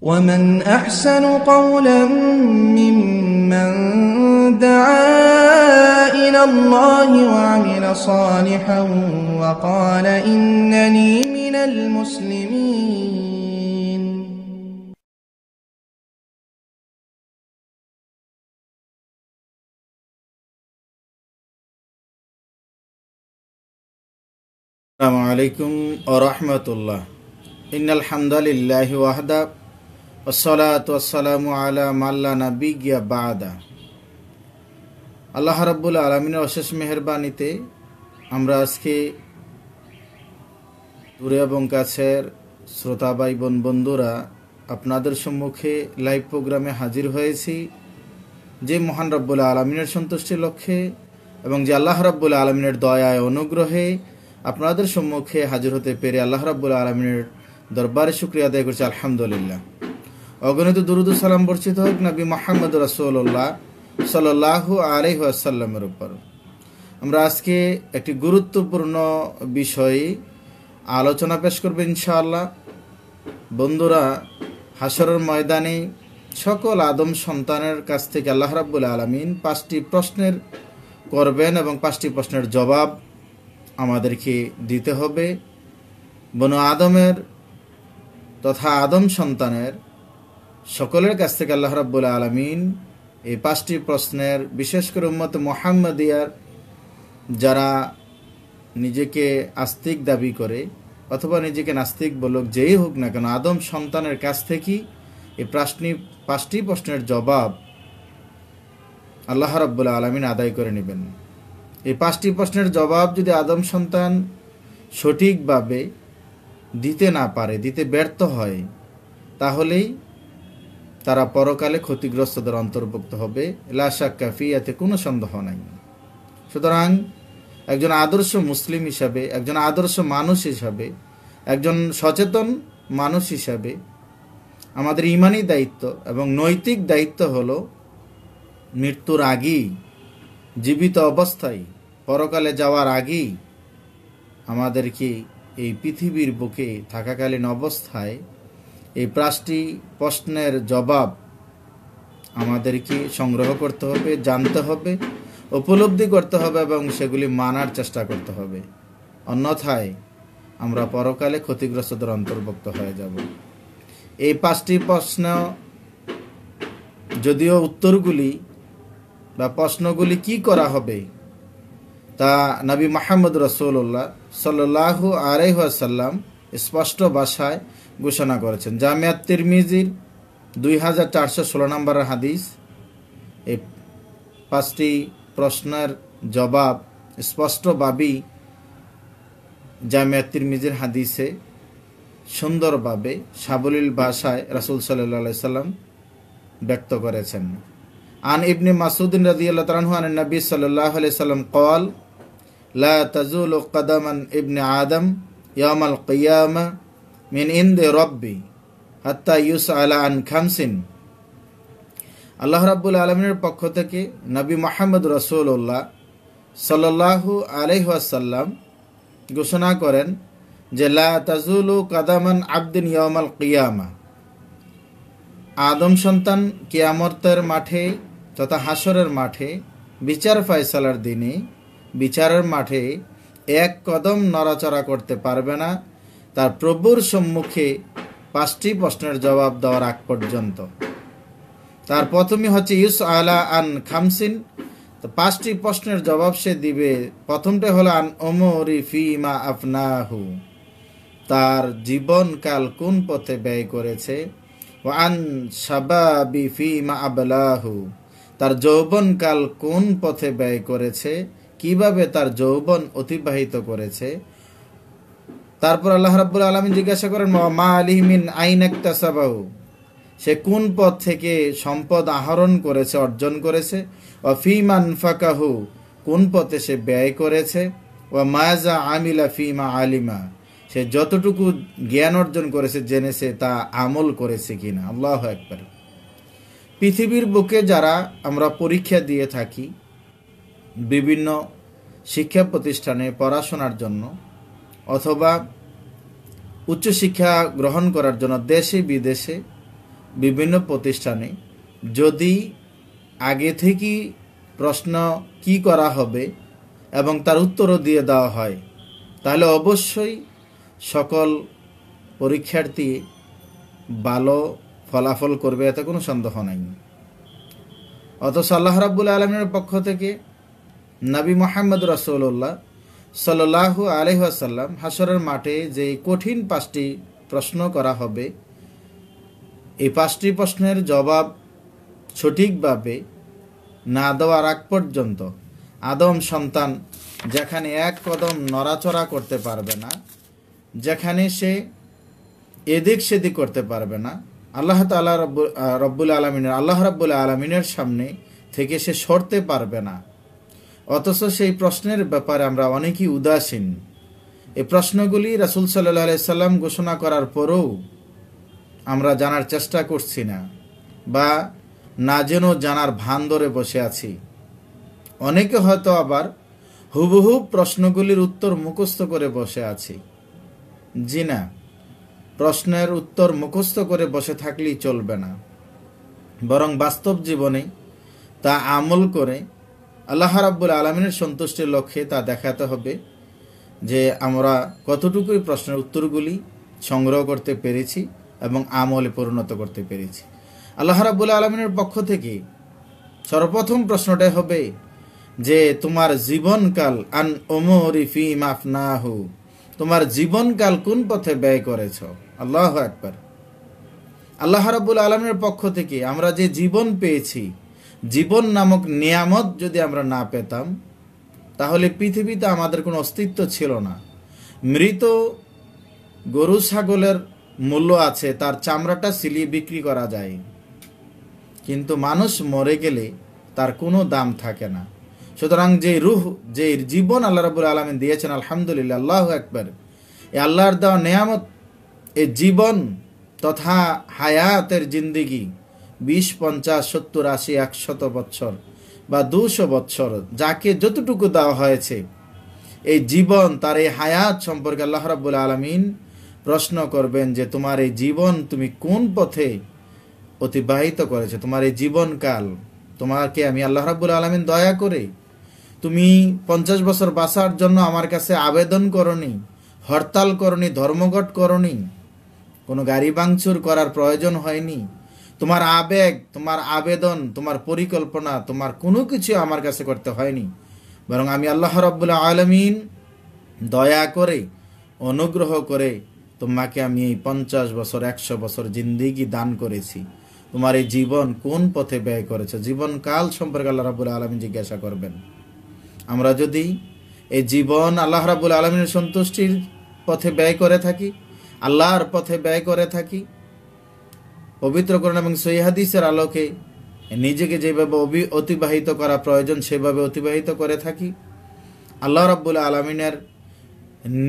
ومن أحسن قولا ممن دعا إلى الله وعمل صالحا وقال إنني من المسلمين السلام عليكم ورحمة الله إن الحمد لله وحده আলা গিয়া বাদা আল্লাহ রাবুল আলমিনের অশেষ মেহরবানিতে আমরা আজকে দূরে এবং কাছের শ্রোতা ভাই বোন বন্ধুরা আপনাদের সম্মুখে লাইভ প্রোগ্রামে হাজির হয়েছি যে মহান রব্বুল আলমিনের সন্তুষ্টির লক্ষ্যে এবং যে আল্লাহ রাব্বুল আলমিনের দয়ায় অনুগ্রহে আপনাদের সম্মুখে হাজির হতে পেরে আল্লাহ রাবুল আলমিনের দরবারে শুক্রিয়া আদায় করছি আলহামদুলিল্লাহ অগণিত দুরুদ সালাম বর্ষিত হোক নবী মোহাম্মদ রাসুল্লাহ সাল্লাহু আলহ্লামের উপর আমরা আজকে একটি গুরুত্বপূর্ণ বিষয়ে আলোচনা পেশ করবো ইনশাআল্লাহ বন্ধুরা হাসরের ময়দানে সকল আদম সন্তানের কাছ থেকে আল্লাহ রাবুল আলমিন পাঁচটি প্রশ্নের করবেন এবং পাঁচটি প্রশ্নের জবাব আমাদেরকে দিতে হবে বন আদমের তথা আদম সন্তানের সকলের কাছ থেকে আল্লাহ রাবুল আলমিন এই পাঁচটি প্রশ্নের বিশেষ করে উম্মত মোহাম্মদিয়ার যারা নিজেকে আস্তিক দাবি করে অথবা নিজেকে নাস্তিক বলুক যেই হোক না কেন আদম সন্তানের কাছ থেকেই এই প্রশ্নি পাঁচটি প্রশ্নের জবাব আল্লাহ রাবুল আলমিন আদায় করে নেবেন এই পাঁচটি প্রশ্নের জবাব যদি আদম সন্তান সঠিকভাবে দিতে না পারে দিতে ব্যর্থ হয় তাহলেই তারা পরকালে ক্ষতিগ্রস্তদের অন্তর্ভুক্ত হবে লাশাক কাফি এতে কোনো সন্দেহ নাই সুতরাং একজন আদর্শ মুসলিম হিসাবে একজন আদর্শ মানুষ হিসাবে একজন সচেতন মানুষ হিসাবে আমাদের ইমানি দায়িত্ব এবং নৈতিক দায়িত্ব হলো মৃত্যুর আগেই জীবিত অবস্থায় পরকালে যাওয়ার আগেই আমাদেরকে এই পৃথিবীর বুকে থাকাকালীন অবস্থায় এই পাঁচটি প্রশ্নের জবাব আমাদেরকে সংগ্রহ করতে হবে জানতে হবে উপলব্ধি করতে হবে এবং সেগুলি মানার চেষ্টা করতে হবে অন্যথায় আমরা পরকালে ক্ষতিগ্রস্তদের অন্তর্ভুক্ত হয়ে যাব এই পাঁচটি প্রশ্ন যদিও উত্তরগুলি বা প্রশ্নগুলি কি করা হবে তা নবী মাহমুদ রসৌল্লাহ সাল্লাহু আলহাসাল্লাম স্পষ্ট ভাষায় ঘোষণা করেছেন জামিয়াত মিজির দুই হাজার চারশো ষোলো নম্বরের হাদিস এই পাঁচটি প্রশ্নের জবাব স্পষ্টভাবেই জামিয়াত মিজির হাদিসে সুন্দরভাবে সাবলীল ভাষায় রাসুল সাল্লাহ সাল্লাম ব্যক্ত করেছেন আন ইবনে মাসুদ্দিন রাজিয়াল্লাহ তালাহু আন নবী সাল্লাহ আলি সাল্লাম কল লা তাজুল কদমান ইবনে আদম ইয়ামাল কিয়ামা মিন ইন্দে রব্বি হাত্তা ইউস আলা আন খামসিন আল্লাহ রাব্বুল আলমিনের পক্ষ থেকে নবী মোহাম্মদ রসুল্লাহ সাল্লাহু আলহাসাল্লাম ঘোষণা করেন যে লা তাজুলু কাদামান আবদিন ইয়ামাল কিয়ামা আদম সন্তান কিয়ামতের মাঠে তথা হাসরের মাঠে বিচার ফয়সালার দিনে বিচারের মাঠে এক কদম নড়াচড়া করতে পারবে না তার প্রভুর সম্মুখে পাঁচটি প্রশ্নের জবাব দেওয়ার আগ পর্যন্ত তার প্রথমে হচ্ছে ইউস আলা আন খামসিন তো পাঁচটি প্রশ্নের জবাব সে দিবে প্রথমটা হলো আন ওমরি ফিমা আফনাহু তার জীবনকাল কোন পথে ব্যয় করেছে ও আন সাবাবি ফিমা আবলাহু তার যৌবনকাল কোন পথে ব্যয় করেছে কিভাবে তার যৌবন অতিবাহিত করেছে তারপর আল্লাহ রাবুল আলমী জিজ্ঞাসা করেন মা আলিমিন আইন একটা সাবাহু সে কোন পথ থেকে সম্পদ আহরণ করেছে অর্জন করেছে ও ফিমান ফাকাহু কোন পথে সে ব্যয় করেছে ও মায়াজা আমিলা ফিমা আলিমা সে যতটুকু জ্ঞান অর্জন করেছে জেনেছে তা আমল করেছে কিনা আল্লাহ একবার পৃথিবীর বুকে যারা আমরা পরীক্ষা দিয়ে থাকি বিভিন্ন শিক্ষা প্রতিষ্ঠানে পড়াশোনার জন্য অথবা উচ্চশিক্ষা গ্রহণ করার জন্য দেশে বিদেশে বিভিন্ন প্রতিষ্ঠানে যদি আগে থেকেই প্রশ্ন কি করা হবে এবং তার উত্তরও দিয়ে দেওয়া হয় তাহলে অবশ্যই সকল পরীক্ষার্থী ভালো ফলাফল করবে এতে কোনো সন্দেহ নাই অত আল্লাহ রাবুল আলমের পক্ষ থেকে নাবী মোহাম্মদ রসৌল্লাহ সাল্লাহু আলহাসাল্লাম হাসরের মাঠে যে কঠিন পাঁচটি প্রশ্ন করা হবে এই পাঁচটি প্রশ্নের জবাব সঠিকভাবে না দেওয়ার আগ পর্যন্ত আদম সন্তান যেখানে এক কদম নড়াচড়া করতে পারবে না যেখানে সে এদিক সেদিক করতে পারবে না আল্লাহ তাল্লাহ রব্বুল আলমিনের আল্লাহ রব্বুল আলমিনের সামনে থেকে সে সরতে পারবে না অথচ সেই প্রশ্নের ব্যাপারে আমরা অনেকেই উদাসীন এই প্রশ্নগুলি রাসুল সাল্লাহ আলাইসাল্লাম ঘোষণা করার পরেও আমরা জানার চেষ্টা করছি না বা না যেন জানার ভান ধরে বসে আছি অনেকে হয়তো আবার হুবহু প্রশ্নগুলির উত্তর মুখস্থ করে বসে আছি জি না প্রশ্নের উত্তর মুখস্থ করে বসে থাকলেই চলবে না বরং বাস্তব জীবনে তা আমল করে আল্লাহ রাব্বুল আলমিনের সন্তুষ্টির লক্ষ্যে তা দেখাতে হবে যে আমরা কতটুকুই প্রশ্নের উত্তরগুলি সংগ্রহ করতে পেরেছি এবং আমলে পরিণত করতে পেরেছি আল্লাহ রাবুল আলমিনের পক্ষ থেকে সর্বপ্রথম প্রশ্নটা হবে যে তোমার জীবনকাল আন ওমরি ফি মাফ না হু তোমার জীবনকাল কোন পথে ব্যয় করেছ আল্লাহ একবার আল্লাহ রাবুল আলমের পক্ষ থেকে আমরা যে জীবন পেয়েছি জীবন নামক নিয়ামত যদি আমরা না পেতাম তাহলে পৃথিবীতে আমাদের কোনো অস্তিত্ব ছিল না মৃত গরু ছাগলের মূল্য আছে তার চামড়াটা সিলিয়ে বিক্রি করা যায় কিন্তু মানুষ মরে গেলে তার কোনো দাম থাকে না সুতরাং যে রুহ যে জীবন আল্লাহ রাবুল আলমী দিয়েছেন আলহামদুলিল্লাহ আল্লাহ একবার এ আল্লাহর দেওয়া নেয়ামত এ জীবন তথা হায়াতের জিন্দিগি বিশ পঞ্চাশ সত্তর আশি একশত বছর বা দুশো বৎসর যাকে যতটুকু দেওয়া হয়েছে এই জীবন তার এই হায়াত সম্পর্কে আল্লাহ রাবুল আলমিন প্রশ্ন করবেন যে তোমার এই জীবন তুমি কোন পথে অতিবাহিত করেছে তোমার এই জীবনকাল তোমাকে আমি আল্লাহ রাবুল আলমিন দয়া করে তুমি পঞ্চাশ বছর বাসার জন্য আমার কাছে আবেদন করনি হরতাল করনি ধর্মঘট করনি কোনো গাড়ি ভাঙচুর করার প্রয়োজন হয়নি তোমার আবেগ তোমার আবেদন তোমার পরিকল্পনা তোমার কোনো কিছু আমার কাছে করতে হয়নি বরং আমি আল্লাহ রব্বুল্লা আলমিন দয়া করে অনুগ্রহ করে তোমাকে আমি এই পঞ্চাশ বছর একশো বছর জিন্দিগি দান করেছি তোমার এই জীবন কোন পথে ব্যয় করেছে জীবনকাল সম্পর্কে আল্লাহ রাবুল আলমী জিজ্ঞাসা করবেন আমরা যদি এই জীবন আল্লাহ রাবুল আলমীর সন্তুষ্টির পথে ব্যয় করে থাকি আল্লাহর পথে ব্যয় করে থাকি পবিত্রকরণ এবং সৈহাদিসের আলোকে নিজেকে যেভাবে অবি অতিবাহিত করা প্রয়োজন সেভাবে অতিবাহিত করে থাকি আল্লাহ রাবুল আলমিনের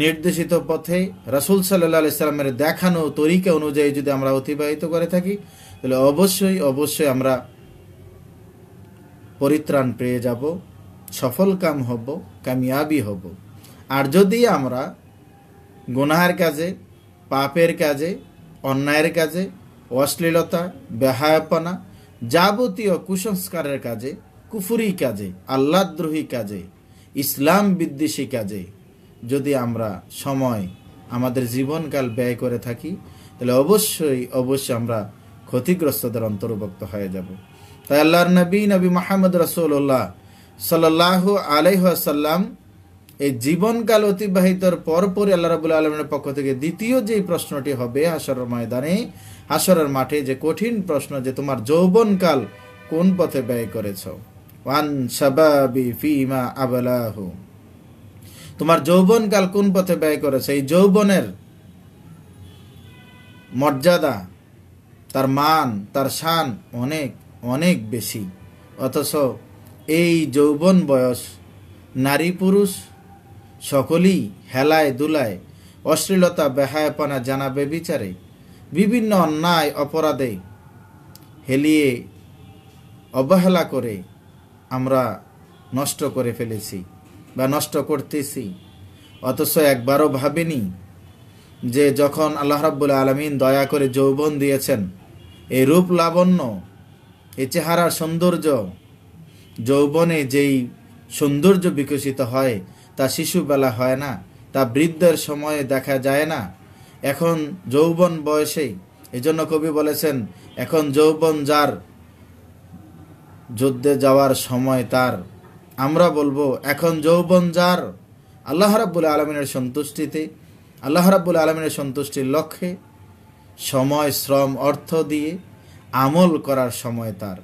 নির্দেশিত পথে রাসুল সাল্লাহ ইসলামের দেখানো তরিকা অনুযায়ী যদি আমরা অতিবাহিত করে থাকি তাহলে অবশ্যই অবশ্যই আমরা পরিত্রাণ পেয়ে যাব সফল কাম হব কামিয়াবি হব আর যদি আমরা গুনাহার কাজে পাপের কাজে অন্যায়ের কাজে অশ্লীলতা বেহায়াপনা যাবতীয় কুসংস্কারের কাজে কুফুরি কাজে আল্লাদ্রোহী কাজে ইসলাম বিদ্বেষী কাজে যদি আমরা সময় আমাদের জীবনকাল ব্যয় করে থাকি তাহলে অবশ্যই অবশ্যই আমরা ক্ষতিগ্রস্তদের অন্তর্ভুক্ত হয়ে যাব তাই আল্লাহর নবী নবী মাহমুদ রসুল্লাহ সাল্লাহ আলাইহাসাল্লাম এই জীবনকাল অতিবাহিতর পরপরই আল্লাহ রাবুল আলমের পক্ষ থেকে দ্বিতীয় যে প্রশ্নটি হবে হাসর ময়দানে হাসরের মাঠে যে কঠিন প্রশ্ন যে তোমার যৌবনকাল কোন পথে ব্যয় করেছ ওয়ান সাবাবি ফিমা আবলাহু তোমার যৌবনকাল কোন পথে ব্যয় করেছে এই যৌবনের মর্যাদা তার মান তার শান অনেক অনেক বেশি অথচ এই যৌবন বয়স নারী পুরুষ সকলেই হেলায় দুলায় অশ্লীলতা বেহায়পনা জানাবে বিচারে বিভিন্ন অন্যায় অপরাধে হেলিয়ে অবহেলা করে আমরা নষ্ট করে ফেলেছি বা নষ্ট করতেছি অথচ একবারও ভাবিনি যে যখন আল্লাহ রাবুল আলমিন দয়া করে যৌবন দিয়েছেন এই রূপ লাবণ্য এই চেহারার সৌন্দর্য যৌবনে যেই সৌন্দর্য বিকশিত হয় তা শিশুবেলা হয় না তা বৃদ্ধের সময়ে দেখা যায় না এখন যৌবন বয়সেই এই জন্য কবি বলেছেন এখন যৌবন যার যুদ্ধে যাওয়ার সময় তার আমরা বলবো এখন যৌবন যার আল্লাহ রাব্বুল আলমিনের সন্তুষ্টিতে আল্লাহ রাব্বুল আলমিনের সন্তুষ্টির লক্ষ্যে সময় শ্রম অর্থ দিয়ে আমল করার সময় তার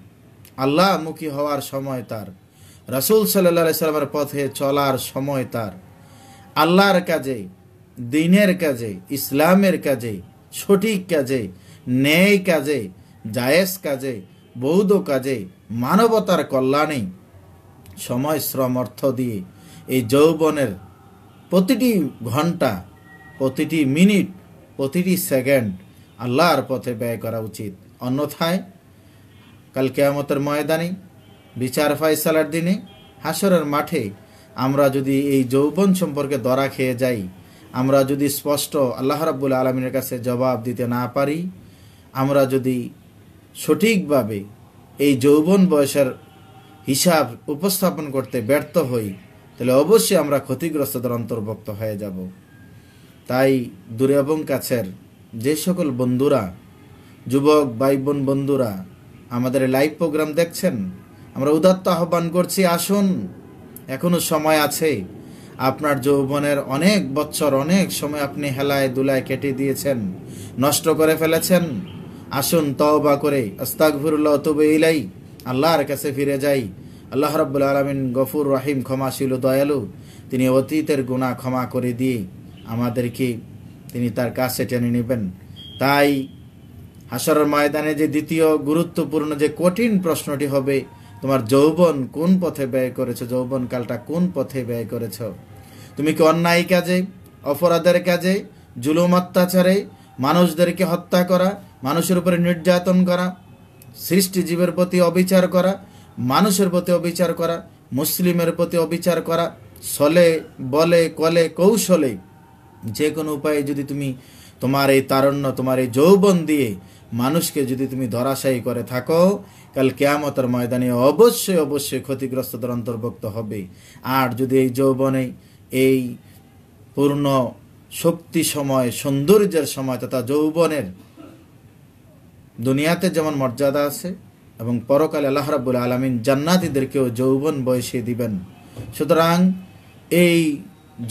আল্লাহমুখী হওয়ার সময় তার রসুল সাল্লাহ সাল্লামের পথে চলার সময় তার আল্লাহর কাজে দিনের কাজে ইসলামের কাজে সঠিক কাজে ন্যায় কাজে জায়েজ কাজে বৌদ্ধ কাজে মানবতার কল্যাণে সময় শ্রম অর্থ দিয়ে এই যৌবনের প্রতিটি ঘন্টা প্রতিটি মিনিট প্রতিটি সেকেন্ড আল্লাহর পথে ব্যয় করা উচিত অন্যথায় কাল কেয়ামতের ময়দানে বিচার ফাইসালার দিনে হাসরের মাঠে আমরা যদি এই যৌবন সম্পর্কে দরা খেয়ে যাই আমরা যদি স্পষ্ট আল্লাহ রাবুল আলমিনের কাছে জবাব দিতে না পারি আমরা যদি সঠিকভাবে এই যৌবন বয়সের হিসাব উপস্থাপন করতে ব্যর্থ হই তাহলে অবশ্যই আমরা ক্ষতিগ্রস্তদের অন্তর্ভুক্ত হয়ে যাব তাই দূরে এবং কাছের যে সকল বন্ধুরা যুবক বাই বোন বন্ধুরা আমাদের লাইভ প্রোগ্রাম দেখছেন আমরা উদাত্ত আহ্বান করছি আসুন এখনও সময় আছে আপনার যৌবনের অনেক বছর অনেক সময় আপনি হেলায় দুলায় কেটে দিয়েছেন নষ্ট করে ফেলেছেন আসুন তওবা করে আস্তাগফিরুল্লাহ তবে ইলাই আল্লাহর কাছে ফিরে যাই আল্লাহ রাব্বুল আলমিন গফুর রহিম ক্ষমাশীল দয়ালু তিনি অতীতের গুণা ক্ষমা করে দিয়ে আমাদেরকে তিনি তার কাছে টেনে নেবেন তাই হাসর ময়দানে যে দ্বিতীয় গুরুত্বপূর্ণ যে কঠিন প্রশ্নটি হবে তোমার যৌবন কোন পথে ব্যয় করেছো কালটা কোন পথে ব্যয় করেছ তুমি কি অন্যায় কাজে অপরাধের কাজে জুলুম অত্যাচারে মানুষদেরকে হত্যা করা মানুষের উপরে নির্যাতন করা সৃষ্টিজীবের প্রতি অবিচার করা মানুষের প্রতি অবিচার করা মুসলিমের প্রতি অবিচার করা সলে বলে কলে কৌশলে যে কোনো উপায়ে যদি তুমি তোমার এই তারণ্য তোমার এই যৌবন দিয়ে মানুষকে যদি তুমি ধরাশায়ী করে থাকো কাল কেয়ামতের ময়দানে অবশ্যই অবশ্যই ক্ষতিগ্রস্তদের অন্তর্ভুক্ত হবে আর যদি এই যৌবনে এই পূর্ণ শক্তি সময় সৌন্দর্যের সময় তথা যৌবনের দুনিয়াতে যেমন মর্যাদা আছে এবং পরকালে আল্লাহ রাবুল আলমিন জান্নাতিদেরকেও যৌবন বয়সে দিবেন সুতরাং এই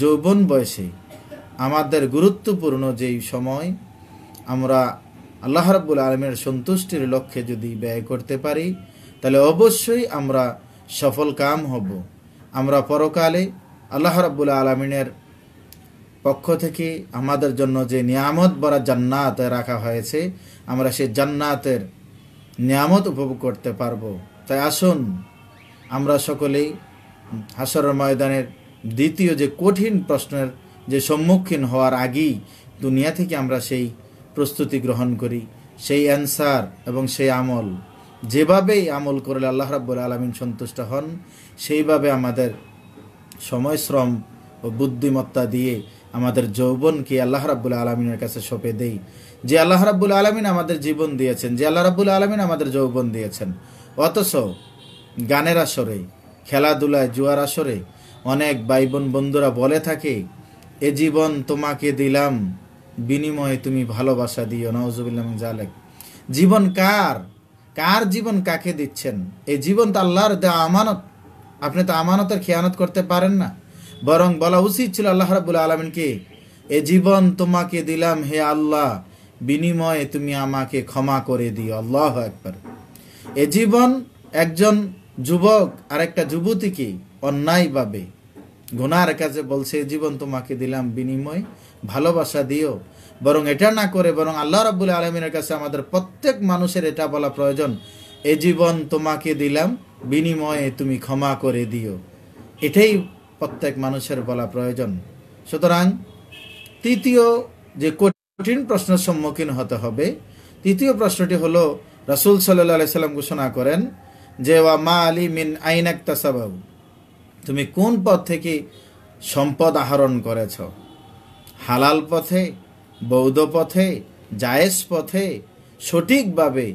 যৌবন বয়সে আমাদের গুরুত্বপূর্ণ যেই সময় আমরা আল্লাহ রাবুল আলমের সন্তুষ্টির লক্ষ্যে যদি ব্যয় করতে পারি তাহলে অবশ্যই আমরা সফল কাম হব আমরা পরকালে আল্লাহ রাবুল আলমিনের পক্ষ থেকে আমাদের জন্য যে নিয়ামত বরা জান্নাত রাখা হয়েছে আমরা সেই জান্নাতের নিয়ামত উপভোগ করতে পারব তাই আসুন আমরা সকলেই হাসর ময়দানের দ্বিতীয় যে কঠিন প্রশ্নের যে সম্মুখীন হওয়ার আগেই দুনিয়া থেকে আমরা সেই প্রস্তুতি গ্রহণ করি সেই অ্যান্সার এবং সেই আমল যেভাবেই আমল করলে আল্লাহ রাব্বুল আলমিন সন্তুষ্ট হন সেইভাবে আমাদের সময় শ্রম ও বুদ্ধিমত্তা দিয়ে আমাদের যৌবনকে আল্লাহ রাব্বুল আলমিনের কাছে সঁপে দেই যে আল্লাহ রাব্বুল আলমিন আমাদের জীবন দিয়েছেন যে আল্লাহ রাব্বুল আলমিন আমাদের যৌবন দিয়েছেন অথচ গানের আসরে খেলাধুলায় জুয়ার আসরে অনেক ভাই বোন বন্ধুরা বলে থাকে এ জীবন তোমাকে দিলাম বিনিময়ে তুমি ভালোবাসা দিও নওয়াজুবিল্লাহ জালেক জীবন কার কার জীবন কাকে দিচ্ছেন এই জীবন তো আল্লাহর দেওয়া আমানত আপনি তো আমানতের খেয়ানত করতে পারেন না বরং বলা উচিত ছিল আল্লাহ রাবুল আলমিনকে এ জীবন তোমাকে দিলাম হে আল্লাহ বিনিময়ে তুমি আমাকে ক্ষমা করে দিও আল্লাহ একবার এ জীবন একজন যুবক আর একটা যুবতীকে অন্যায়ভাবে গুনার কাছে বলছে জীবন তোমাকে দিলাম বিনিময় ভালোবাসা দিও বরং এটা না করে বরং আল্লাহ রাবুল আলমিনের কাছে আমাদের প্রত্যেক মানুষের এটা বলা প্রয়োজন এ জীবন তোমাকে দিলাম বিনিময়ে তুমি ক্ষমা করে দিও এটাই প্রত্যেক মানুষের বলা প্রয়োজন সুতরাং তৃতীয় যে কঠিন প্রশ্নের সম্মুখীন হতে হবে তৃতীয় প্রশ্নটি হলো রাসুল সাল্লি সাল্লাম ঘোষণা করেন যে ওয়া মা আলী মিন আইন একটা তুমি কোন পথ থেকে সম্পদ আহরণ করেছো হালাল পথে বৌদ্ধ পথে জায়েজ পথে সঠিকভাবে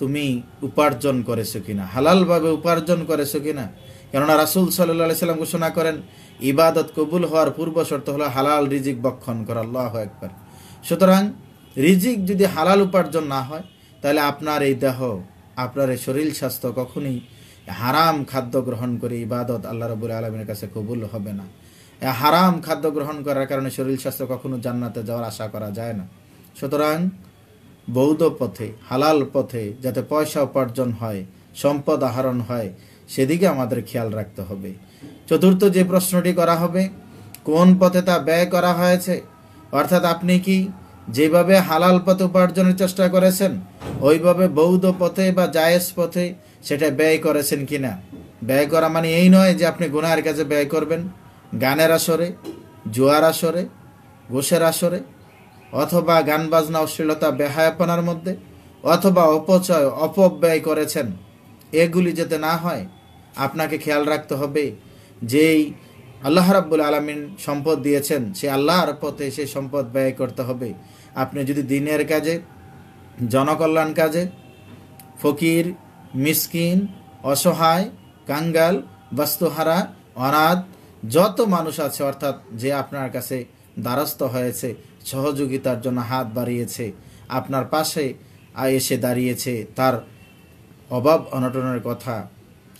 তুমি উপার্জন করেছো কিনা হালালভাবে উপার্জন করেছো কিনা কেননা রাসুল সাল্লাহ সাল্লাম ঘোষণা করেন ইবাদত কবুল হওয়ার পূর্ব শর্ত হলো হালাল রিজিক বক্ষণ করা আল্লাহ একবার সুতরাং রিজিক যদি হালাল উপার্জন না হয় তাহলে আপনার এই দেহ আপনার এই শরীর স্বাস্থ্য কখনই হারাম খাদ্য গ্রহণ করে ইবাদত আল্লাহ রবুল আলমের কাছে কবুল হবে না হারাম খাদ্য গ্রহণ করার কারণে শরীর স্বাস্থ্য কখনো জান্নাতে যাওয়ার আশা করা যায় না সুতরাং বৌদ্ধ পথে হালাল পথে যাতে পয়সা উপার্জন হয় সম্পদ আহরণ হয় সেদিকে আমাদের খেয়াল রাখতে হবে চতুর্থ যে প্রশ্নটি করা হবে কোন পথে তা ব্যয় করা হয়েছে অর্থাৎ আপনি কি যেভাবে হালাল পথে উপার্জনের চেষ্টা করেছেন ওইভাবে বৌদ্ধ পথে বা জায়েজ পথে সেটা ব্যয় করেছেন কিনা ব্যয় করা মানে এই নয় যে আপনি গুনার কাজে ব্যয় করবেন গানের আসরে জোয়ার আসরে ঘোষের আসরে অথবা গান বাজনা অশ্লীলতা বেহায়াপনার মধ্যে অথবা অপচয় অপব্যয় করেছেন এগুলি যাতে না হয় আপনাকে খেয়াল রাখতে হবে যেই আল্লাহ রাব্বুল আলমিন সম্পদ দিয়েছেন সে আল্লাহর পথে সেই সম্পদ ব্যয় করতে হবে আপনি যদি দিনের কাজে জনকল্যাণ কাজে ফকির মিসকিন অসহায় কাঙ্গাল বস্তুহারা অনাথ যত মানুষ আছে অর্থাৎ যে আপনার কাছে দ্বারস্থ হয়েছে সহযোগিতার জন্য হাত বাড়িয়েছে আপনার পাশে এসে দাঁড়িয়েছে তার অভাব অনটনের কথা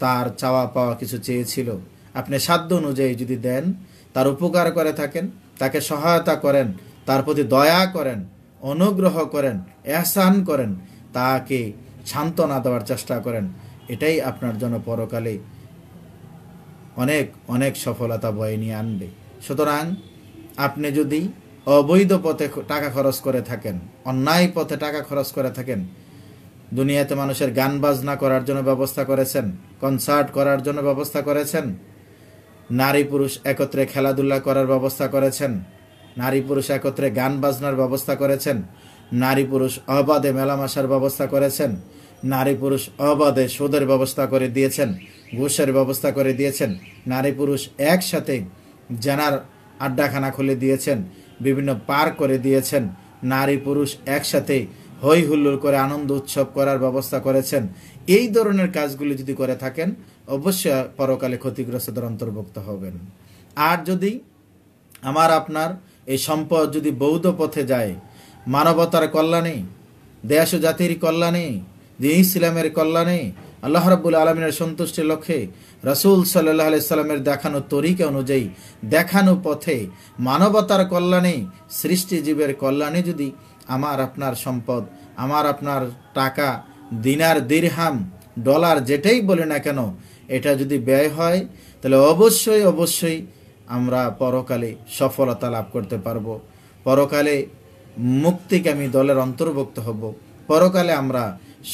তার চাওয়া পাওয়া কিছু চেয়েছিল আপনি সাধ্য অনুযায়ী যদি দেন তার উপকার করে থাকেন তাকে সহায়তা করেন তার প্রতি দয়া করেন অনুগ্রহ করেন এহসান করেন তাকে সান্ত্বনা দেওয়ার চেষ্টা করেন এটাই আপনার জন্য পরকালে অনেক অনেক সফলতা বয়ে নিয়ে আনবে সুতরাং আপনি যদি অবৈধ পথে টাকা খরচ করে থাকেন অন্যায় পথে টাকা খরচ করে থাকেন দুনিয়াতে মানুষের গান বাজনা করার জন্য ব্যবস্থা করেছেন কনসার্ট করার জন্য ব্যবস্থা করেছেন নারী পুরুষ একত্রে খেলাধুলা করার ব্যবস্থা করেছেন নারী পুরুষ একত্রে গান বাজনার ব্যবস্থা করেছেন নারী পুরুষ অবাধে মেলামাশার ব্যবস্থা করেছেন নারী পুরুষ অবাধে সুদের ব্যবস্থা করে দিয়েছেন ঘুষের ব্যবস্থা করে দিয়েছেন নারী পুরুষ একসাথে জানার আড্ডাখানা খুলে দিয়েছেন বিভিন্ন পার্ক করে দিয়েছেন নারী পুরুষ একসাথে হৈ হুল্লোড় করে আনন্দ উৎসব করার ব্যবস্থা করেছেন এই ধরনের কাজগুলি যদি করে থাকেন অবশ্যই পরকালে ক্ষতিগ্রস্তদের অন্তর্ভুক্ত হবেন আর যদি আমার আপনার এই সম্পদ যদি বৌদ্ধ পথে যায় মানবতার কল্যাণে দেশ জাতির কল্যাণে ইসলামের কল্যাণে আল্লাহ রাবুল আলমিনের সন্তুষ্টির লক্ষ্যে রসুল সাল্লাহ আলাইস্লামের দেখানো তরিকা অনুযায়ী দেখানো পথে মানবতার কল্যাণে সৃষ্টিজীবের কল্যাণে যদি আমার আপনার সম্পদ আমার আপনার টাকা দিনার দিরহাম ডলার যেটাই বলে না কেন এটা যদি ব্যয় হয় তাহলে অবশ্যই অবশ্যই আমরা পরকালে সফলতা লাভ করতে পারব পরকালে মুক্তিকামী দলের অন্তর্ভুক্ত হব পরকালে আমরা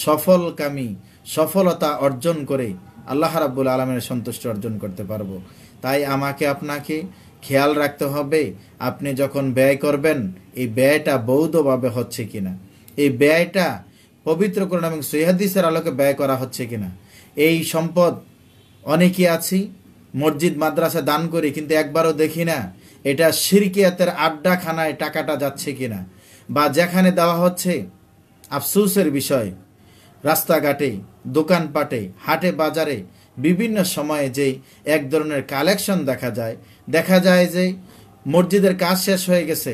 সফলকামী সফলতা অর্জন করে আল্লাহ রাব্বুল আলমের সন্তুষ্ট অর্জন করতে পারবো তাই আমাকে আপনাকে খেয়াল রাখতে হবে আপনি যখন ব্যয় করবেন এই ব্যয়টা বৌদ্ধভাবে হচ্ছে কিনা এই ব্যয়টা পবিত্র করুন এবং সৈহাদিসের আলোকে ব্যয় করা হচ্ছে কিনা এই সম্পদ অনেকে আছি মসজিদ মাদ্রাসা দান করি কিন্তু একবারও দেখি না এটা সিরকিয়াতের আড্ডাখানায় টাকাটা যাচ্ছে কিনা বা যেখানে দেওয়া হচ্ছে আফসুসের বিষয় রাস্তাঘাটে দোকানপাটে হাটে বাজারে বিভিন্ন সময়ে যেই এক ধরনের কালেকশন দেখা যায় দেখা যায় যে মসজিদের কাজ শেষ হয়ে গেছে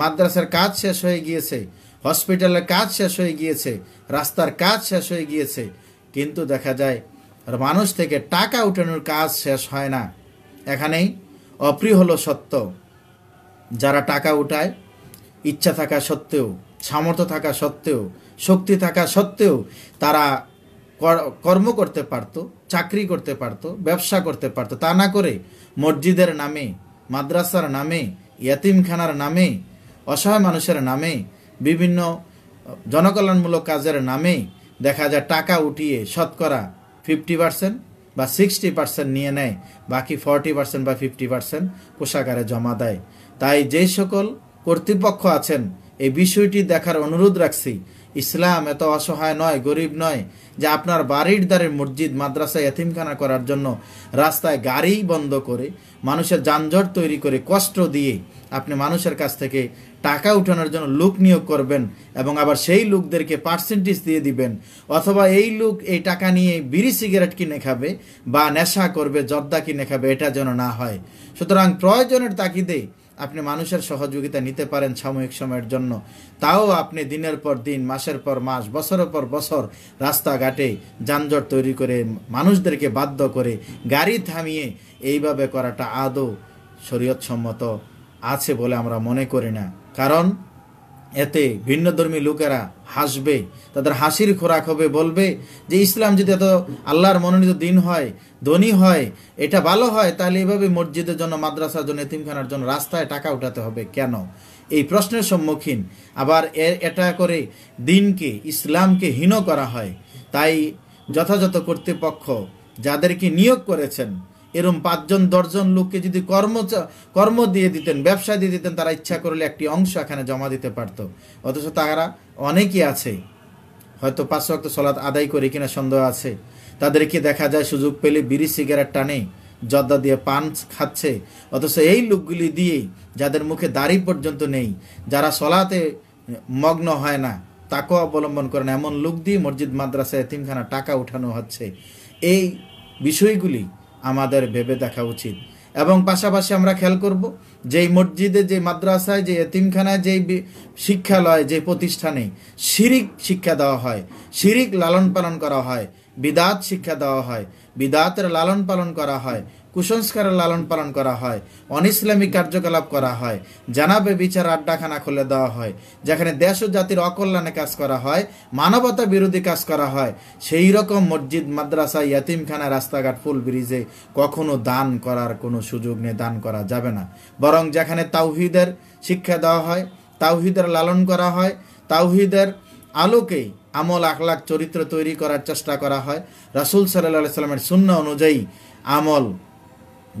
মাদ্রাসার কাজ শেষ হয়ে গিয়েছে হসপিটালের কাজ শেষ হয়ে গিয়েছে রাস্তার কাজ শেষ হয়ে গিয়েছে কিন্তু দেখা যায় মানুষ থেকে টাকা উঠানোর কাজ শেষ হয় না এখানেই অপ্রিয় হলো সত্য যারা টাকা উঠায় ইচ্ছা থাকা সত্ত্বেও সামর্থ্য থাকা সত্ত্বেও শক্তি থাকা সত্ত্বেও তারা কর্ম করতে পারত চাকরি করতে পারত ব্যবসা করতে পারত তা না করে মসজিদের নামে মাদ্রাসার নামে ইয়াতিমখানার নামে অসহায় মানুষের নামে বিভিন্ন জনকল্যাণমূলক কাজের নামে দেখা যায় টাকা উঠিয়ে শতকরা ফিফটি পার্সেন্ট বা সিক্সটি পার্সেন্ট নিয়ে নেয় বাকি ফর্টি পার্সেন্ট বা ফিফটি পার্সেন্ট কোষাগারে জমা দেয় তাই যেই সকল কর্তৃপক্ষ আছেন এই বিষয়টি দেখার অনুরোধ রাখছি ইসলাম এত অসহায় নয় গরিব নয় যে আপনার বাড়ির দ্বারে মসজিদ মাদ্রাসায় এতিমখানা করার জন্য রাস্তায় গাড়ি বন্ধ করে মানুষের যানজট তৈরি করে কষ্ট দিয়ে আপনি মানুষের কাছ থেকে টাকা উঠানোর জন্য লোক নিয়োগ করবেন এবং আবার সেই লোকদেরকে পার্সেন্টেজ দিয়ে দিবেন অথবা এই লোক এই টাকা নিয়ে বিড়ি সিগারেট কিনে খাবে বা নেশা করবে জর্দা কিনে খাবে এটা যেন না হয় সুতরাং প্রয়োজনের তাকিদে আপনি মানুষের সহযোগিতা নিতে পারেন সাময়িক সময়ের জন্য তাও আপনি দিনের পর দিন মাসের পর মাস বছরের পর বছর রাস্তাঘাটে যানজট তৈরি করে মানুষদেরকে বাধ্য করে গাড়ি থামিয়ে এইভাবে করাটা আদৌ শরীয়তসম্মত আছে বলে আমরা মনে করি না কারণ এতে ভিন্নধর্মী লোকেরা হাসবে তাদের হাসির খোরাক হবে বলবে যে ইসলাম যদি এত আল্লাহর মনোনীত দিন হয় ধনী হয় এটা ভালো হয় তাহলে এভাবে মসজিদের জন্য মাদ্রাসার জন্য এতিমখানার জন্য রাস্তায় টাকা উঠাতে হবে কেন এই প্রশ্নের সম্মুখীন আবার এটা করে দিনকে ইসলামকে হীন করা হয় তাই যথাযথ কর্তৃপক্ষ যাদেরকে নিয়োগ করেছেন এরম পাঁচজন দশজন লোককে যদি কর্ম কর্ম দিয়ে দিতেন ব্যবসা দিয়ে দিতেন তারা ইচ্ছা করলে একটি অংশ এখানে জমা দিতে পারত অথচ তারা অনেকেই আছে হয়তো পাঁচ ওয়াক্ত সলাৎ আদায় করে কিনা সন্দেহ আছে তাদেরকে দেখা যায় সুযোগ পেলে বিড়ি সিগারেট টানে জর্দা দিয়ে পান খাচ্ছে অথচ এই লোকগুলি দিয়ে যাদের মুখে দাড়ি পর্যন্ত নেই যারা সলাতে মগ্ন হয় না তাকেও অবলম্বন করেন এমন লোক দিয়ে মসজিদ মাদ্রাসা এতিমখানা টাকা উঠানো হচ্ছে এই বিষয়গুলি আমাদের ভেবে দেখা উচিত এবং পাশাপাশি আমরা খেয়াল করব যেই মসজিদে যে মাদ্রাসায় যে এতিমখানায় যেই শিক্ষালয় যে প্রতিষ্ঠানে শিরিক শিক্ষা দেওয়া হয় শিরিক লালন পালন করা হয় বিদাত শিক্ষা দেওয়া হয় বিদাতের লালন পালন করা হয় কুসংস্কারের লালন পালন করা হয় অন কার্যকলাপ করা হয় জানাবে বিচার আড্ডাখানা খুলে দেওয়া হয় যেখানে দেশ ও জাতির অকল্যাণে কাজ করা হয় মানবতা বিরোধী কাজ করা হয় সেই রকম মসজিদ মাদ্রাসা ইয়াতিমখানা রাস্তাঘাট ফুল ব্রিজে কখনো দান করার কোনো সুযোগ নিয়ে দান করা যাবে না বরং যেখানে তাওহিদের শিক্ষা দেওয়া হয় তাওহিদের লালন করা হয় তাওহিদের আলোকেই আমল আখলাখ চরিত্র তৈরি করার চেষ্টা করা হয় রাসুল সাল্লাহ সাল্লামের শূন্য অনুযায়ী আমল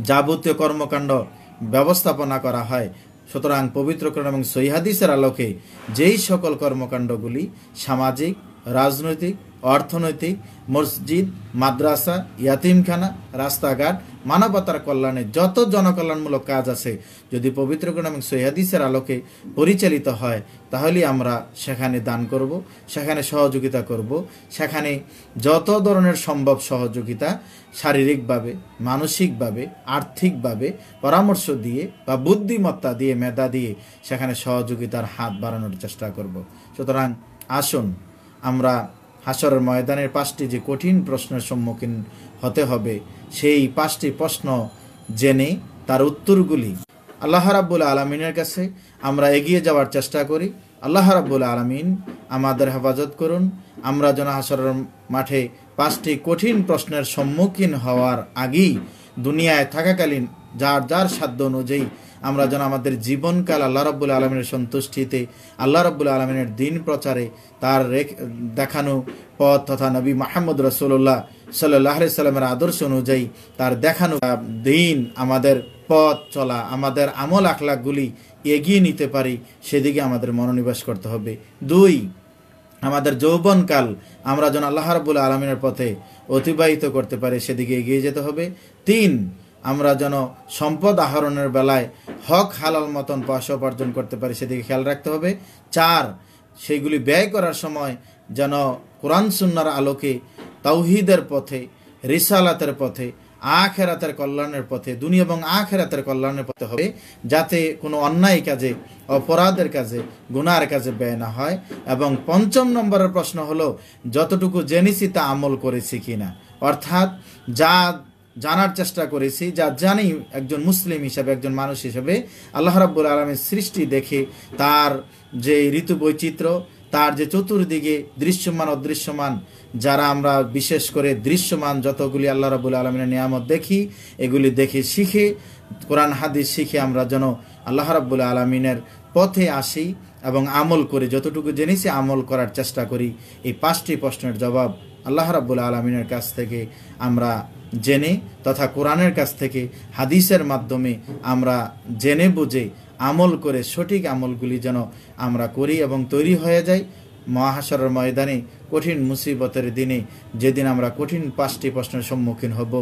যাবতীয় কর্মকাণ্ড ব্যবস্থাপনা করা হয় সুতরাং পবিত্রকরণ এবং সৈহাদিসের আলোকে যেই সকল কর্মকাণ্ডগুলি সামাজিক রাজনৈতিক অর্থনৈতিক মসজিদ মাদ্রাসা ইয়াতিমখানা রাস্তাঘাট মানবতার কল্যাণে যত জনকল্যাণমূলক কাজ আছে যদি পবিত্র কোরআন এবং সৈহাদিসের আলোকে পরিচালিত হয় তাহলে আমরা সেখানে দান করব সেখানে সহযোগিতা করব সেখানে যত ধরনের সম্ভব সহযোগিতা শারীরিকভাবে মানসিকভাবে আর্থিকভাবে পরামর্শ দিয়ে বা বুদ্ধিমত্তা দিয়ে মেধা দিয়ে সেখানে সহযোগিতার হাত বাড়ানোর চেষ্টা করব সুতরাং আসুন আমরা হাসরের ময়দানের পাঁচটি যে কঠিন প্রশ্নের সম্মুখীন হতে হবে সেই পাঁচটি প্রশ্ন জেনে তার উত্তরগুলি আল্লাহ রাবুল আলমিনের কাছে আমরা এগিয়ে যাওয়ার চেষ্টা করি আল্লাহ রাবুল আলমিন আমাদের হেফাজত করুন আমরা যেন হাসরের মাঠে পাঁচটি কঠিন প্রশ্নের সম্মুখীন হওয়ার আগেই দুনিয়ায় থাকাকালীন যার যার সাধ্য অনুযায়ী আমরা যেন আমাদের জীবনকাল আল্লাহ রাব্বুল আলমিনের সন্তুষ্টিতে আল্লাহ রাব্বুল আলমিনের দিন প্রচারে তার দেখানো পথ তথা নবী মাহমুদ রসুল্লাহ সাল্লাহ সাল্লামের আদর্শ অনুযায়ী তার দেখানো দিন আমাদের পথ চলা আমাদের আমল আখলাগুলি এগিয়ে নিতে পারি সেদিকে আমাদের মনোনিবেশ করতে হবে দুই আমাদের যৌবনকাল আমরা যেন আল্লাহ রাবুল আলমিনের পথে অতিবাহিত করতে পারি সেদিকে এগিয়ে যেতে হবে তিন আমরা যেন সম্পদ আহরণের বেলায় হক হালাল মতন পয়সা উপার্জন করতে পারি সেদিকে খেয়াল রাখতে হবে চার সেইগুলি ব্যয় করার সময় যেন কোরআন সুন্নার আলোকে তৌহিদের পথে রিসালাতের পথে আখেরাতের কল্যাণের পথে দুনিয়া এবং আখেরাতের কল্যাণের পথে হবে যাতে কোনো অন্যায় কাজে অপরাধের কাজে গুনার কাজে ব্যয় না হয় এবং পঞ্চম নম্বরের প্রশ্ন হলো যতটুকু জেনেছি তা আমল করেছি কিনা অর্থাৎ যা জানার চেষ্টা করেছি যা জানি একজন মুসলিম হিসাবে একজন মানুষ হিসাবে আল্লাহ রাব্বুল আলমের সৃষ্টি দেখে তার যে ঋতু বৈচিত্র্য তার যে চতুর্দিকে দৃশ্যমান অদৃশ্যমান যারা আমরা বিশেষ করে দৃশ্যমান যতগুলি আল্লাহ রাবুল আলমের নিয়ামত দেখি এগুলি দেখে শিখে কোরআন হাদিস শিখে আমরা যেন আল্লাহ রাবুল আলমিনের পথে আসি এবং আমল করে যতটুকু জেনেছি আমল করার চেষ্টা করি এই পাঁচটি প্রশ্নের জবাব আল্লাহ রাবুল আলমিনের কাছ থেকে আমরা জেনে তথা কোরআনের কাছ থেকে হাদিসের মাধ্যমে আমরা জেনে বুঝে আমল করে সঠিক আমলগুলি যেন আমরা করি এবং তৈরি হয়ে যাই মহাসরের ময়দানে কঠিন মুসিবতের দিনে যেদিন আমরা কঠিন পাঁচটি প্রশ্নের সম্মুখীন হব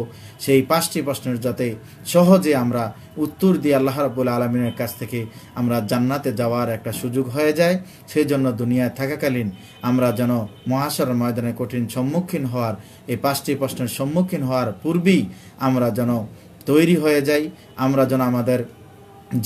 সেই পাঁচটি প্রশ্নের যাতে সহজে আমরা উত্তর দিয়ে আল্লাহ রাবুল আলমিনের কাছ থেকে আমরা জান্নাতে যাওয়ার একটা সুযোগ হয়ে যায় সেই জন্য দুনিয়ায় থাকাকালীন আমরা যেন মহাসরের ময়দানে কঠিন সম্মুখীন হওয়ার এই পাঁচটি প্রশ্নের সম্মুখীন হওয়ার পূর্বেই আমরা যেন তৈরি হয়ে যাই আমরা যেন আমাদের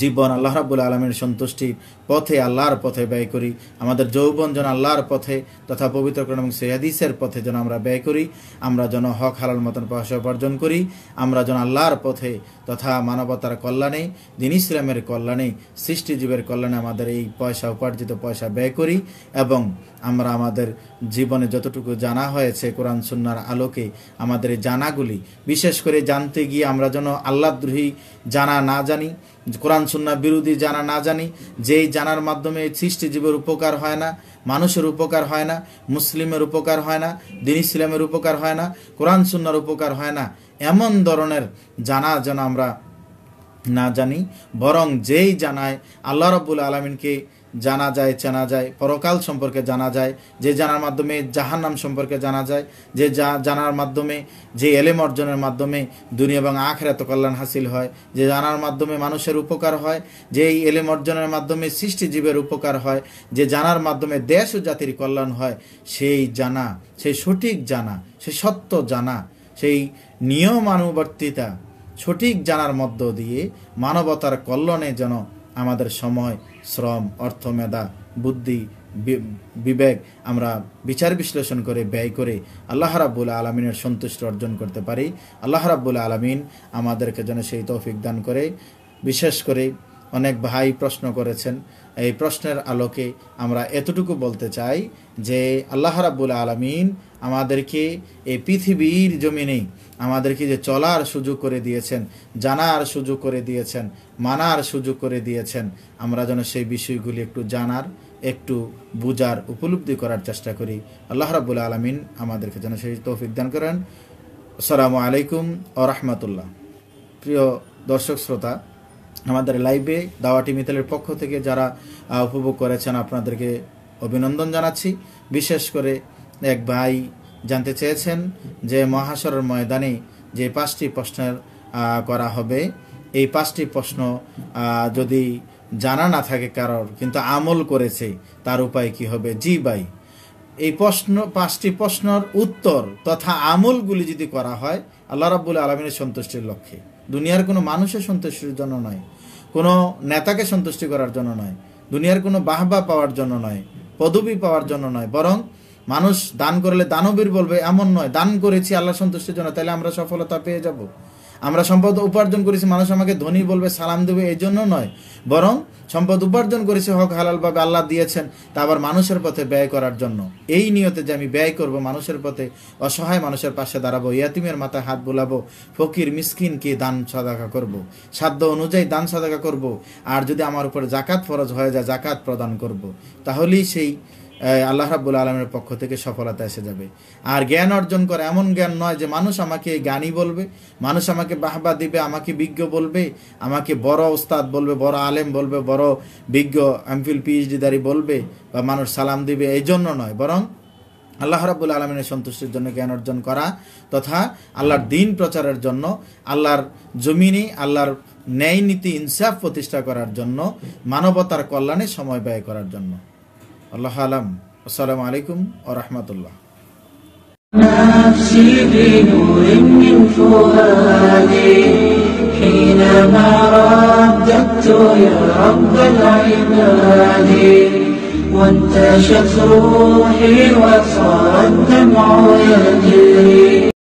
জীবন আল্লাহ রাবুল আলমের সন্তুষ্টির পথে আল্লাহর পথে ব্যয় করি আমাদের যৌবন যেন আল্লাহর পথে তথা পবিত্রকরণ এবং সৈয়াদিসের পথে যেন আমরা ব্যয় করি আমরা যেন হক হালাল মতন পয়সা উপার্জন করি আমরা যেন আল্লাহর পথে তথা মানবতার কল্যাণে দিন ইসলামের কল্যাণে সৃষ্টিজীবের কল্যাণে আমাদের এই পয়সা উপার্জিত পয়সা ব্যয় করি এবং আমরা আমাদের জীবনে যতটুকু জানা হয়েছে কোরআন সুন্নার আলোকে আমাদের জানাগুলি বিশেষ করে জানতে গিয়ে আমরা যেন আল্লাহদ্রোহী জানা না জানি কোরআন সুন্না বিরোধী জানা না জানি যেই জানার মাধ্যমে সৃষ্টিজীবের উপকার হয় না মানুষের উপকার হয় না মুসলিমের উপকার হয় না দিন ইসলামের উপকার হয় না কোরআন সুন্নার উপকার হয় না এমন ধরনের জানা যেন আমরা না জানি বরং যেই জানায় আল্লাহ রব্বুল আলমিনকে জানা যায় চেনা যায় পরকাল সম্পর্কে জানা যায় যে জানার মাধ্যমে জাহান্নাম সম্পর্কে জানা যায় যে জানার মাধ্যমে যে এলেম অর্জনের মাধ্যমে দুনিয়া এবং এত কল্যাণ হাসিল হয় যে জানার মাধ্যমে মানুষের উপকার হয় যে এই এলেম অর্জনের মাধ্যমে সৃষ্টিজীবের উপকার হয় যে জানার মাধ্যমে দেশ ও জাতির কল্যাণ হয় সেই জানা সেই সঠিক জানা সেই সত্য জানা সেই নিয়মানুবর্তিতা সঠিক জানার মধ্য দিয়ে মানবতার কল্যাণে যেন আমাদের সময় শ্রম অর্থ মেধা বুদ্ধি বিবেক আমরা বিচার বিশ্লেষণ করে ব্যয় করে আল্লাহ রাবুল আলমিনের সন্তুষ্ট অর্জন করতে পারি আল্লাহ রাবুল আলমিন আমাদেরকে যেন সেই তৌফিক দান করে বিশেষ করে অনেক ভাই প্রশ্ন করেছেন এই প্রশ্নের আলোকে আমরা এতটুকু বলতে চাই যে আল্লাহ রাবুল আলমিন আমাদেরকে এই পৃথিবীর জমিনে আমাদেরকে যে চলার সুযোগ করে দিয়েছেন জানার সুযোগ করে দিয়েছেন মানার সুযোগ করে দিয়েছেন আমরা যেন সেই বিষয়গুলি একটু জানার একটু বুজার উপলব্ধি করার চেষ্টা করি আল্লাহ রাবুল আলমিন আমাদেরকে যেন সেই তৌফিক দান করেন আসসালামু আলাইকুম আ রহমতুল্লাহ প্রিয় দর্শক শ্রোতা আমাদের লাইভে দাওয়াটি মিতালের পক্ষ থেকে যারা উপভোগ করেছেন আপনাদেরকে অভিনন্দন জানাচ্ছি বিশেষ করে এক ভাই জানতে চেয়েছেন যে মহাসরের ময়দানে যে পাঁচটি প্রশ্নের করা হবে এই পাঁচটি প্রশ্ন যদি জানা না থাকে কারোর কিন্তু আমল করেছে তার উপায় কি হবে জি ভাই এই প্রশ্ন পাঁচটি প্রশ্নর উত্তর তথা আমলগুলি যদি করা হয় আল্লাহ রাবুল আলমিনের সন্তুষ্টির লক্ষ্যে দুনিয়ার কোনো মানুষের সন্তুষ্টির জন্য নয় কোনো নেতাকে সন্তুষ্টি করার জন্য নয় দুনিয়ার কোনো বাহবা পাওয়ার জন্য নয় পদবি পাওয়ার জন্য নয় বরং মানুষ দান করলে দানবীর বলবে এমন নয় দান করেছি আল্লাহ সন্তুষ্টির জন্য তাহলে আমরা সফলতা পেয়ে যাব আমরা সম্পদ উপার্জন করেছি মানুষ আমাকে ধনী বলবে সালাম দেবে এই জন্য নয় বরং সম্পদ উপার্জন করেছি হক হালাল বা আল্লাহ দিয়েছেন তা আবার মানুষের পথে ব্যয় করার জন্য এই নিয়তে যে আমি ব্যয় করব মানুষের পথে অসহায় মানুষের পাশে দাঁড়াবো ইয়াতিমের মাথায় হাত বোলাবো ফকির মিসকিনকে দান সাদাকা করব। সাধ্য অনুযায়ী দান সাদাকা করব আর যদি আমার উপরে জাকাত ফরজ হয়ে যায় জাকাত প্রদান করব। তাহলেই সেই আল্লাহ রাবুল আলমের পক্ষ থেকে সফলতা এসে যাবে আর জ্ঞান অর্জন করা এমন জ্ঞান নয় যে মানুষ আমাকে জ্ঞানী বলবে মানুষ আমাকে বাহবা দিবে আমাকে বিজ্ঞ বলবে আমাকে বড় ওস্তাদ বলবে বড় আলেম বলবে বড় বিজ্ঞ এমফিল পিএইচডিদারি বলবে বা মানুষ সালাম দিবে এই জন্য নয় বরং আল্লাহ রাবুল আলমিনের সন্তুষ্টির জন্য জ্ঞান অর্জন করা তথা আল্লাহর দিন প্রচারের জন্য আল্লাহর জমিনে আল্লাহর ন্যায় নীতি ইনসাফ প্রতিষ্ঠা করার জন্য মানবতার কল্যাণে সময় ব্যয় করার জন্য الله عالم السلام عليكم ورحمة الله نفسي بنور من فؤادي حينما رددت يا رب العباد وانتشت روحي وصار الدمع يجري